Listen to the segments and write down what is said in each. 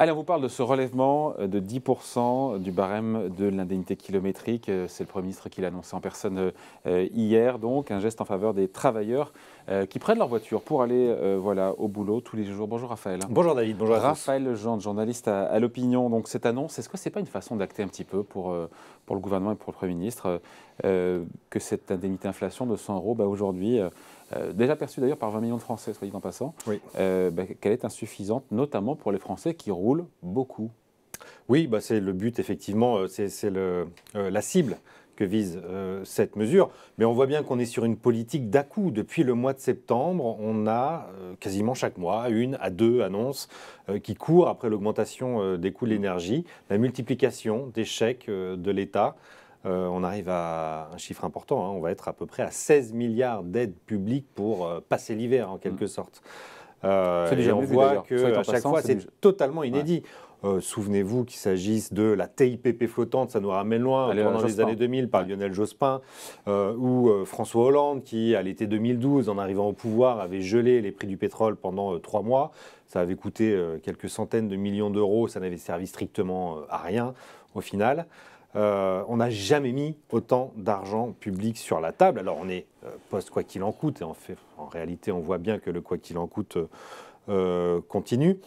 Allez, vous parle de ce relèvement euh, de 10% du barème de l'indemnité kilométrique. Euh, c'est le Premier ministre qui l'a annoncé en personne euh, hier, donc un geste en faveur des travailleurs qui prennent leur voiture pour aller voilà, au boulot tous les jours. Bonjour Raphaël. Bonjour David, bonjour Raphaël Jean, journaliste à, l'opinion. Donc cette annonce, est-ce que ce n'est pas une façon d'acter un petit peu pour, pour le gouvernement et pour le Premier ministre que cette indemnité inflation de 100 euros, bah, aujourd'hui, euh, déjà perçue d'ailleurs par 20 millions de Français, soit dit en passant, oui. Euh, ben, qu'elle est insuffisante, notamment pour les Français qui roulent beaucoup. Oui, bah, c'est le but, effectivement, euh, c'est la cible que vise cette mesure. Mais on voit bien qu'on est sur une politique dà Depuis le mois de septembre, on a quasiment chaque mois une à deux annonces qui courent après l'augmentation des coûts de l'énergie, la multiplication des chèques de l'État. Euh, on arrive à un chiffre important, hein. on va être à peu près à 16 milliards d'aides publiques pour euh, passer l'hiver en quelque sorte. on voit que chaque fois, c'est totalement inédit. Euh, souvenez-vous qu'il s'agisse de la TIPP flottante, ça nous ramène loin pendant les années 2000 par Lionel Jospin, ou François Hollande qui, à l'été 2012, en arrivant au pouvoir, avait gelé les prix du pétrole pendant trois mois. Ça avait coûté quelques centaines de millions d'euros, ça n'avait servi strictement à rien au final. Euh, on n'a jamais mis autant d'argent public sur la table. Alors on est euh, poste quoi qu'il en coûte, et en, réalité on voit bien que le quoi qu'il en coûte euh, continue.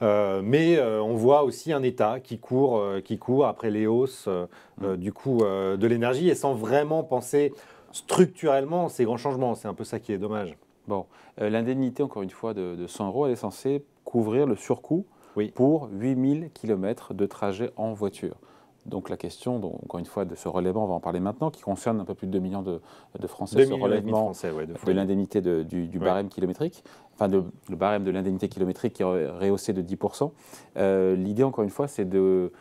mais on voit aussi un État qui court, après les hausses mm. du coût de l'énergie et sans vraiment penser structurellement ces grands changements. C'est un peu ça qui est dommage. Bon, l'indemnité, encore une fois, de, 100 euros, elle est censée couvrir le surcoût pour 8000 km de trajet en voiture. Donc la question, encore une fois, de ce relèvement, on va en parler maintenant, qui concerne un peu plus de 2 millions de, Français, ce relèvement de, de, l'indemnité du, barème kilométrique, enfin de, le barème de l'indemnité kilométrique qui est rehaussé de 10%. Euh, l'idée, encore une fois, c'est de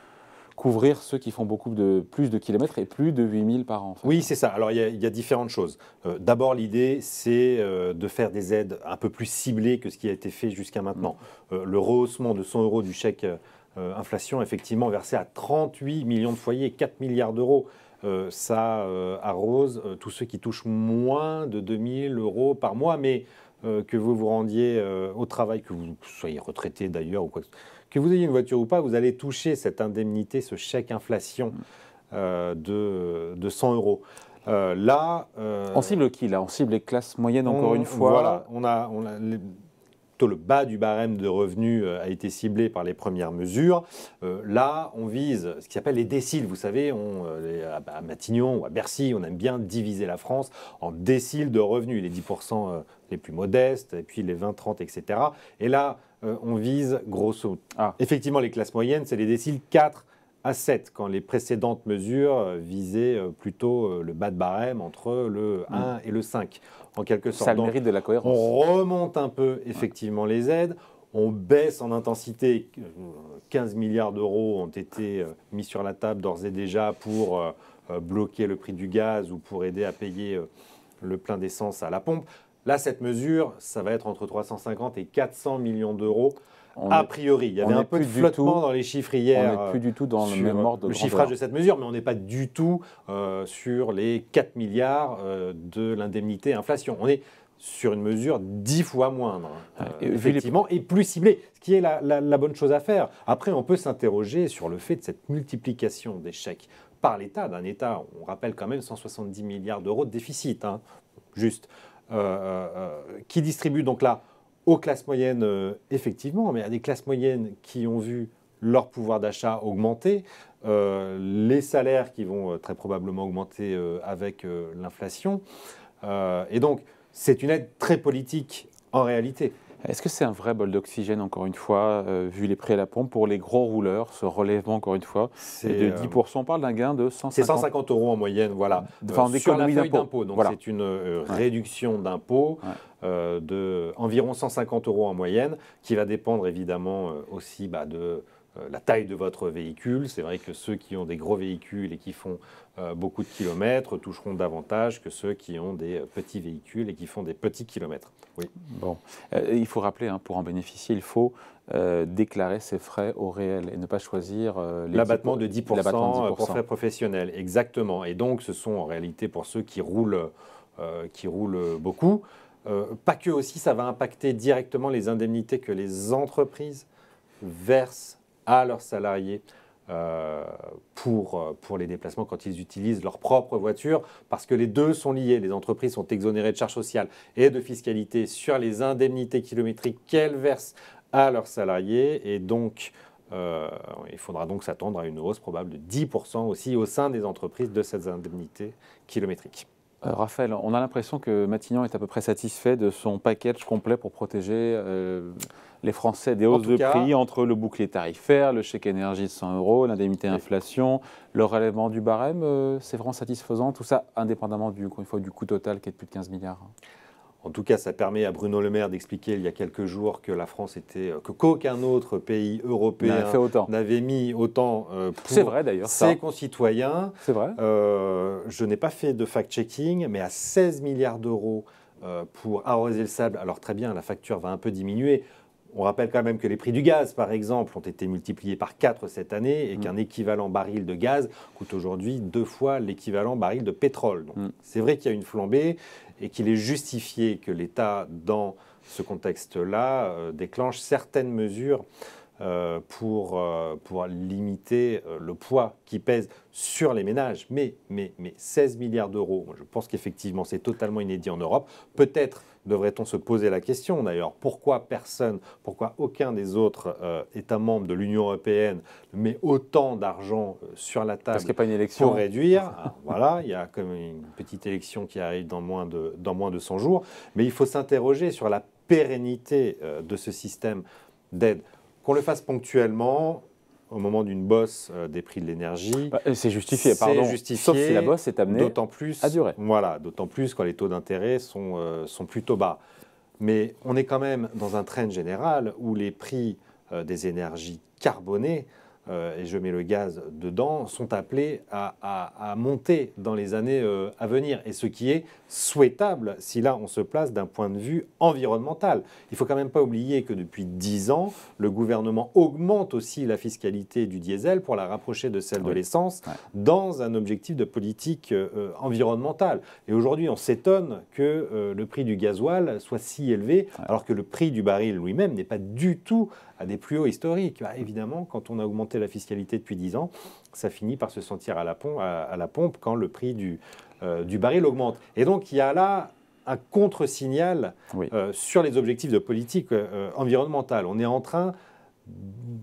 couvrir ceux qui font beaucoup de plus de kilomètres et plus de 8000 par an. Oui, c'est ça. Alors il y, a différentes choses. Euh, d'abord, l'idée, c'est euh, de faire des aides un peu plus ciblées que ce qui a été fait jusqu'à maintenant. Mm. le rehaussement de 100 euros du chèque euh, inflation effectivement versée à 38 millions de foyers, 4 milliards d'euros. Euh, ça euh, arrose tous ceux qui touchent moins de 2000 euros par mois, mais que vous vous rendiez au travail, que vous soyez retraité d'ailleurs ou quoi que vous ayez une voiture ou pas, vous allez toucher cette indemnité, ce chèque inflation de, 100 euros. là. on cible qui là On cible les classes moyennes encore une fois. on a, plutôt le bas du barème de revenus euh, a été ciblé par les premières mesures. Euh, là, on vise ce qui s'appelle les déciles. Vous savez, euh, à Matignon ou à Bercy, on aime bien diviser la France en déciles de revenus, les 10% les plus modestes, et puis les 20-30, etc. Et là, on vise grosso. Ah. Effectivement, les classes moyennes, c'est les déciles 4 à 7, quand les précédentes mesures euh, visaient euh, plutôt euh, le bas de barème entre le 1 mm. et le 5, en quelque sorte. Ça mérite de la cohérence. On remonte un peu, effectivement, les aides. On baisse en intensité. 15 milliards d'euros ont été mis sur la table d'ores et déjà pour bloquer le prix du gaz ou pour aider à payer le plein d'essence à la pompe. Là, cette mesure, ça va être entre 350 et 400 millions d'euros a priori, il y avait un peu de flottement dans les chiffres hier. On n'est plus du tout dans le même ordre de Le chiffrage de cette mesure, mais on n'est pas du tout euh, sur les 4 milliards euh, de l'indemnité inflation. On est sur une mesure 10 fois moindre, euh, effectivement, et plus ciblée, ce qui est la, bonne chose à faire. Après, on peut s'interroger sur le fait de cette multiplication des chèques par l'État, d'un État, on rappelle quand même 170 milliards d'euros de déficit, hein. juste, qui distribue donc là aux classes moyennes, euh, effectivement, mais à des classes moyennes qui ont vu leur pouvoir d'achat augmenter, euh, les salaires qui vont euh, très probablement augmenter avec l'inflation. et donc, c'est une aide très politique en réalité. Est-ce que c'est un vrai bol d'oxygène, encore une fois, euh, vu les prix à la pompe, pour les gros rouleurs, ce relèvement, encore une fois, c'est de 10%, euh, on parle d'un gain de 150... C'est 150 euros en moyenne, voilà, enfin, euh, sur feuille d'impôt. Donc c'est une euh, réduction d'impôt d'environ de environ 150 euros en moyenne, qui va dépendre évidemment aussi bah, de euh, la taille de votre véhicule. C'est vrai que ceux qui ont des gros véhicules et qui font euh, beaucoup de kilomètres toucheront davantage que ceux qui ont des euh, petits véhicules et qui font des petits kilomètres. Oui. Bon. il faut rappeler, hein, pour en bénéficier, il faut déclarer ses frais au réel et ne pas choisir l'abattement de 10%, 10%, pour frais professionnels. Exactement. Et donc, ce sont en réalité pour ceux qui roulent, qui roulent beaucoup. pas que aussi, ça va impacter directement les indemnités que les entreprises versent à leurs salariés euh, pour, euh, pour les déplacements quand ils utilisent leur propre voiture, parce que les deux sont liés. Les entreprises sont exonérées de charges sociales et de fiscalité sur les indemnités kilométriques qu'elles versent à leurs salariés. Et donc, euh, il faudra donc s'attendre à une hausse probable de 10% aussi au sein des entreprises de ces indemnités kilométriques. Raphaël, on a l'impression que Matignon est à peu près satisfait de son package complet pour protéger les Français des hausses de prix entre le bouclier tarifaire, le chèque énergie de 100 euros, l'indemnité inflation, le relèvement du barème, euh, c'est vraiment satisfaisant, tout ça indépendamment du, une fois, du coût total qui est de plus de 15 milliards. En tout cas, ça permet à Bruno Le Maire d'expliquer il y a quelques jours que la France était euh, que qu'aucun autre pays européen n'avait mis autant euh, pour vrai, ses concitoyens. C'est vrai. je n'ai pas fait de fact-checking, mais à 16 milliards d'euros pour arroser le sable. Alors très bien, la facture va un peu diminuer. On rappelle quand même que les prix du gaz, par exemple, ont été multipliés par 4 cette année et mm. qu'un équivalent baril de gaz coûte aujourd'hui deux fois l'équivalent baril de pétrole. Donc mm. c'est vrai qu'il y a une flambée et qu'il est justifié que l'État, dans ce contexte-là, euh, déclenche certaines mesures euh, pour, euh, pouvoir limiter euh, le poids qui pèse sur les ménages. Mais, mais, mais 16 milliards d'euros, je pense qu'effectivement c'est totalement inédit en Europe. Peut-être devrait-on se poser la question d'ailleurs, pourquoi personne, pourquoi aucun des autres États membres de l'Union européenne met autant d'argent sur la table pour réduire ah, Voilà, il y a comme une petite élection qui arrive dans moins, de, dans moins de 100 jours. Mais il faut s'interroger sur la pérennité de ce système d'aide. Qu'on le fasse ponctuellement, au moment d'une bosse euh, des prix de l'énergie. Bah, euh, c'est justifié, pardon. Justifié, Sauf si la bosse est amenée plus, Voilà, d'autant plus quand les taux d'intérêt euh, sont, plutôt bas. Mais on est quand même dans un trend général où les prix des énergies carbonées euh, et je mets le gaz dedans, sont appelés à, monter dans les années euh, à venir. Et ce qui est souhaitable si là on se place d'un point de vue environnemental. Il ne faut quand même pas oublier que depuis 10 ans, le gouvernement augmente aussi la fiscalité du diesel pour la rapprocher de celle de l'essence dans un objectif de politique euh, environnementale. Et aujourd'hui, on s'étonne que le prix du gasoil soit si élevé alors que le prix du baril lui-même n'est pas du tout à des plus hauts historiques. Bah, évidemment, quand on a augmenté la fiscalité depuis 10 ans, ça finit par se sentir à la, pompe, quand le prix euh, du, baril augmente. Et donc, il y a là un contre-signal euh, sur les objectifs de politique euh, environnementale. On est en train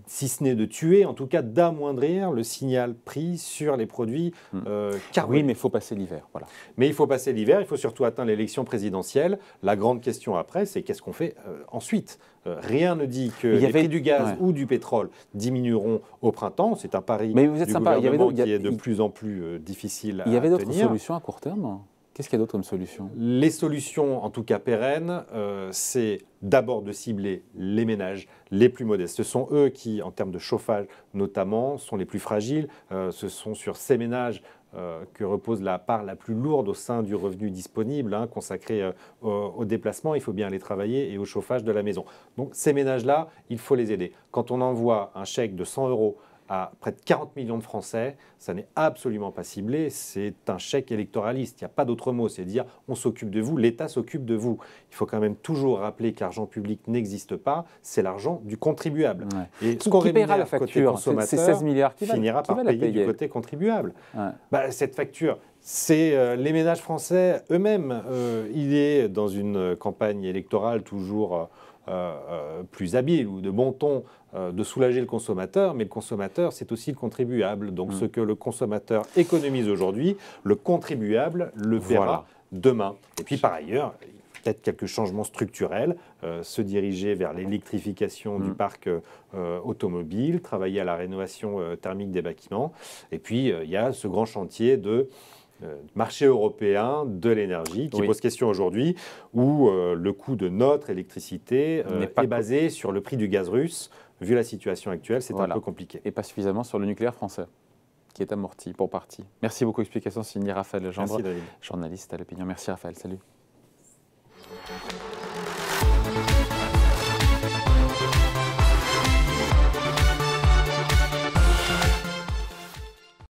si ce n'est de tuer, en tout cas d'amoindrir le signal pris sur les produits hmm. euh, Oui, mais il faut passer l'hiver. Voilà. Mais il faut passer l'hiver, il faut surtout atteindre l'élection présidentielle. La grande question après, c'est qu'est-ce qu'on fait euh, ensuite euh, Rien ne dit que les prix du gaz ou du pétrole diminueront au printemps. C'est un pari mais vous êtes du gouvernement il y qui est de plus en plus euh, difficile à Il y avait d'autres solutions à court terme hein Qu'est-ce qu'il y a d'autre comme solution Les solutions, en tout cas pérennes, euh, c'est d'abord de cibler les ménages les plus modestes. Ce sont eux qui, en termes de chauffage notamment, sont les plus fragiles. Euh, ce sont sur ces ménages euh, que repose la part la plus lourde au sein du revenu disponible hein, consacré au, au déplacement. Il faut bien aller travailler et au chauffage de la maison. Donc ces ménages-là, il faut les aider. Quand on envoie un chèque de 100 euros à près de 40 millions de Français, ça n'est absolument pas ciblé, c'est un chèque électoraliste, il n'y a pas d'autre mot, c'est dire on s'occupe de vous, l'État s'occupe de vous. Il faut quand même toujours rappeler qu'argent public n'existe pas, c'est l'argent du contribuable. Et ce qu'on la facture, C'est 16 milliards qui finira par payer, du côté contribuable. Bah, cette facture, c'est euh, les ménages français eux-mêmes. Euh, il est dans une campagne électorale toujours euh, plus habile ou de bon ton de soulager le consommateur, mais le consommateur, c'est aussi le contribuable. Donc mm. ce que le consommateur économise aujourd'hui, le contribuable le verra demain. Et puis par ailleurs, peut-être quelques changements structurels, se diriger vers l'électrification du mm. parc automobile, travailler à la rénovation thermique des bâtiments. Et puis, il y a ce grand chantier de euh, marché européen de l'énergie qui pose question aujourd'hui, où euh, le coût de notre électricité euh, n'est pas est basé sur le prix du gaz russe. Vu la situation actuelle, c'est un peu compliqué. Et pas suffisamment sur le nucléaire français, qui est amorti pour partie. Merci beaucoup. Explication signée Raphaël Gendre, journaliste à l'opinion. Merci Raphaël, salut.